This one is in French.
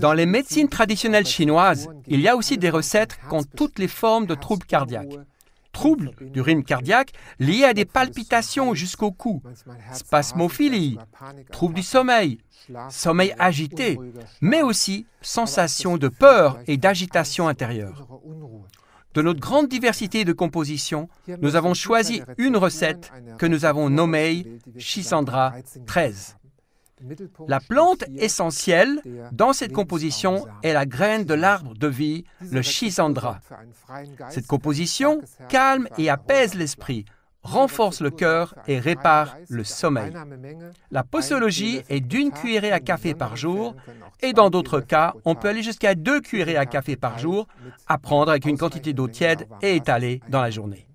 Dans les médecines traditionnelles chinoises, il y a aussi des recettes contre toutes les formes de troubles cardiaques. Troubles du rythme cardiaque liés à des palpitations jusqu'au cou, spasmophilie, troubles du sommeil, sommeil agité, mais aussi sensations de peur et d'agitation intérieure. De notre grande diversité de compositions, nous avons choisi une recette que nous avons nommée Chisandra 13. La plante essentielle dans cette composition est la graine de l'arbre de vie, le Schizandra. Cette composition calme et apaise l'esprit, renforce le cœur et répare le sommeil. La posologie est d'une cuillerée à café par jour et dans d'autres cas, on peut aller jusqu'à deux cuillerées à café par jour à prendre avec une quantité d'eau tiède et étalée dans la journée.